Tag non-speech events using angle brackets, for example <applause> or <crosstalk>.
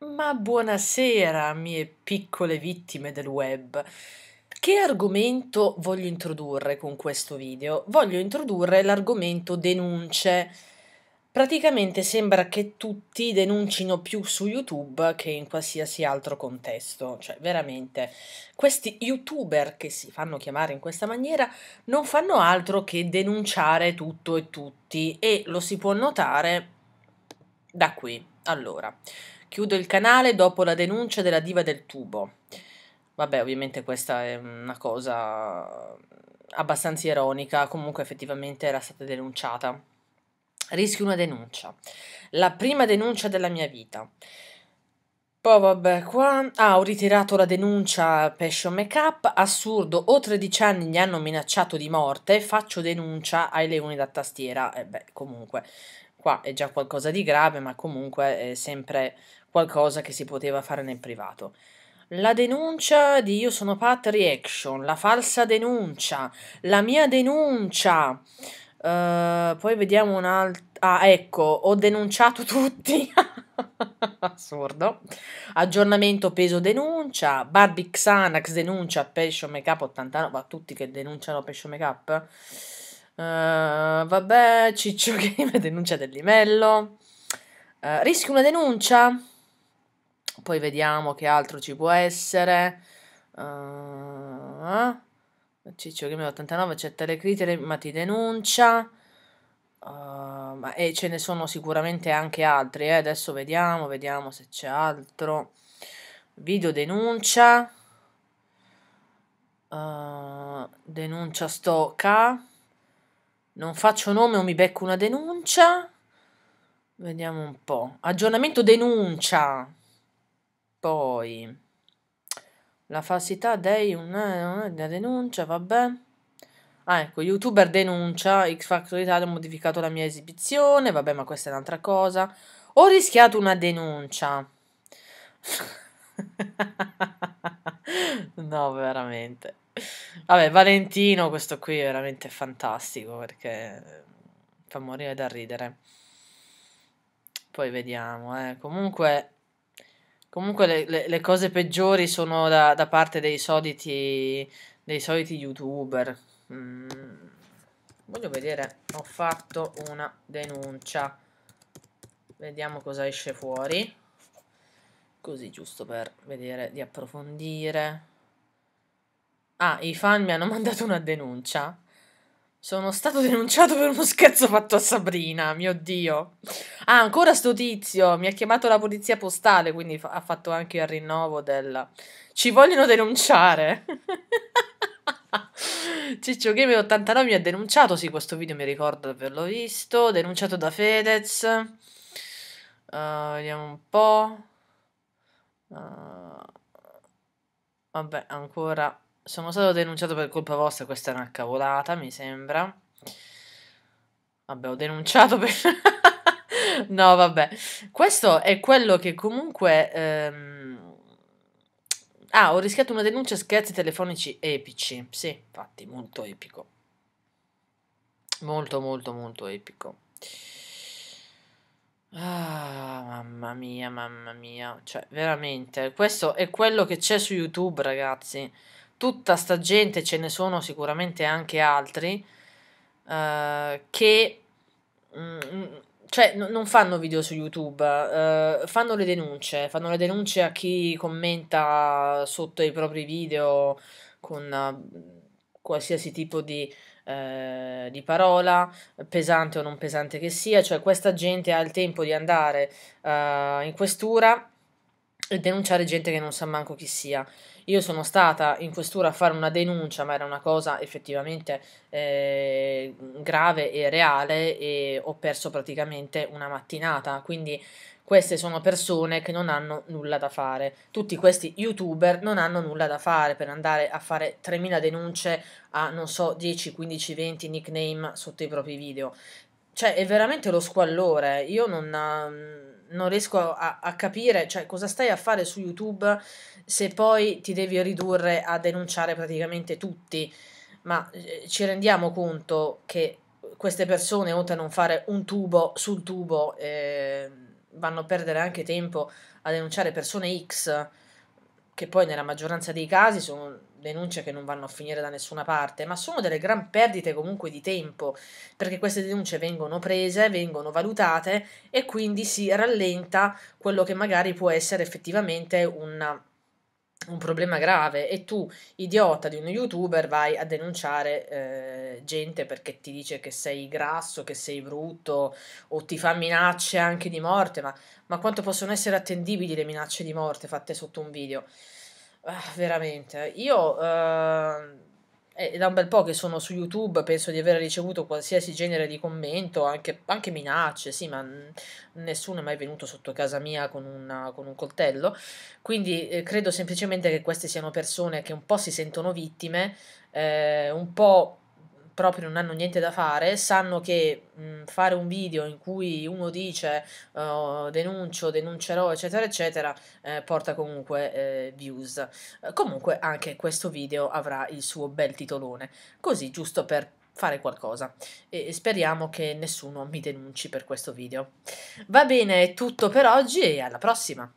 Ma buonasera, mie piccole vittime del web. Che argomento voglio introdurre con questo video? Voglio introdurre l'argomento denunce. Praticamente sembra che tutti denuncino più su YouTube che in qualsiasi altro contesto, cioè veramente questi youtuber che si fanno chiamare in questa maniera non fanno altro che denunciare tutto e tutti e lo si può notare da qui. Allora, Chiudo il canale dopo la denuncia della diva del tubo. Vabbè, ovviamente questa è una cosa abbastanza ironica, comunque effettivamente era stata denunciata. Rischio una denuncia. La prima denuncia della mia vita. Poi vabbè qua, ah ho ritirato la denuncia Passion Makeup, assurdo, ho 13 anni, gli hanno minacciato di morte, faccio denuncia ai leoni da tastiera, e eh beh comunque Qua è già qualcosa di grave, ma comunque è sempre qualcosa che si poteva fare nel privato. La denuncia di Io sono Pat Reaction, la falsa denuncia, la mia denuncia. Uh, poi vediamo un'altra. Ah, ecco, ho denunciato tutti. <laughs> Assurdo. Aggiornamento peso denuncia. Barbie Xanax denuncia Pescio Makeup 89. Ma tutti che denunciano Pescio Makeup? Eh, vabbè, Ciccio <laughs> Game denuncia del limello. Uh, eh, rischio una denuncia. Poi vediamo che altro ci può essere. Uh, Ciccio Game 89 le critiche, ma ti denuncia. Ma, e ce ne sono sicuramente anche altri. Eh. Adesso vediamo, vediamo se c'è altro. Video denuncia. denuncia stocca non faccio nome o mi becco una denuncia. Vediamo un po'. Aggiornamento denuncia. Poi la falsità dei una, eh, una denuncia, vabbè. Ah, ecco, youtuber denuncia, X Factor Italia ha modificato la mia esibizione, vabbè, ma questa è un'altra cosa. Ho rischiato una denuncia. <laughs> no, veramente. Vabbè, Valentino, questo qui è veramente fantastico perché fa morire da ridere. Poi vediamo, eh. Comunque, comunque le, le, le, cose peggiori sono da, da, parte dei soliti, dei soliti youtuber. Mm. Voglio vedere, ho fatto una denuncia. Vediamo cosa esce fuori. Così giusto per vedere di approfondire. Ah, i fan mi hanno mandato una denuncia. Sono stato denunciato per uno scherzo fatto a Sabrina, mio Dio. Ah, ancora sto tizio, mi ha chiamato la polizia postale, quindi fa ha fatto anche il rinnovo del... Ci vogliono denunciare. <laughs> Ciccio Game 89 mi ha denunciato, sì, questo video mi ricordo di averlo visto, denunciato da Fedez. Uh, vediamo un po'. Uh, vabbè, ancora sono stato denunciato per colpa vostra, questa è una cavolata, mi sembra. Vabbè, ho denunciato per... <laughs> no, vabbè. Questo è quello che comunque... Ehm... Ah, ho rischiato una denuncia scherzi telefonici epici. Sì, infatti, molto epico. Molto, molto, molto epico. Ah, mamma mia, mamma mia. Cioè, veramente, questo è quello che c'è su YouTube, ragazzi tutta sta gente, ce ne sono sicuramente anche altri, uh, che mh, mm, cioè, n- non fanno video su YouTube, uh, fanno le denunce, fanno le denunce a chi commenta sotto i propri video con uh, qualsiasi tipo di, eh, di parola, pesante o non pesante che sia, cioè questa gente ha il tempo di andare in questura e denunciare gente che non sa manco chi sia. Io sono stata in questura a fare una denuncia, ma era una cosa effettivamente eh, grave e reale e ho perso praticamente una mattinata, quindi queste sono persone che non hanno nulla da fare. Tutti questi youtuber non hanno nulla da fare per andare a fare 3000 denunce a non so 10, 15, 20 nickname sotto i propri video. Cioè, è veramente lo squallore. Io non non riesco a, a, capire cioè, cosa stai a fare su YouTube se poi ti devi ridurre a denunciare praticamente tutti. Ma eh, ci rendiamo conto che queste persone, oltre a non fare un tubo sul tubo, eh, vanno a perdere anche tempo a denunciare persone X che poi nella maggioranza dei casi sono denunce che non vanno a finire da nessuna parte, ma sono delle gran perdite comunque di tempo, perché queste denunce vengono prese, vengono valutate e quindi si rallenta quello che magari può essere effettivamente una un problema grave e tu, idiota di uno youtuber, vai a denunciare eh, gente perché ti dice che sei grasso, che sei brutto o ti fa minacce anche di morte, ma, ma quanto possono essere attendibili le minacce di morte fatte sotto un video? Ah, veramente, io... Eh, è eh, da un bel po' che sono su YouTube, penso di aver ricevuto qualsiasi genere di commento, anche, anche minacce, sì, ma nessuno è mai venuto sotto casa mia con, una, con un coltello. Quindi eh, credo semplicemente che queste siano persone che un po' si sentono vittime, eh, un po' proprio non hanno niente da fare, sanno che mh, fare un video in cui uno dice uh, denuncio, denuncerò, eccetera, eccetera, eh, porta comunque eh, views. Eh, comunque anche questo video avrà il suo bel titolone, così giusto per fare qualcosa e speriamo che nessuno mi denunci per questo video. Va bene, è tutto per oggi e alla prossima!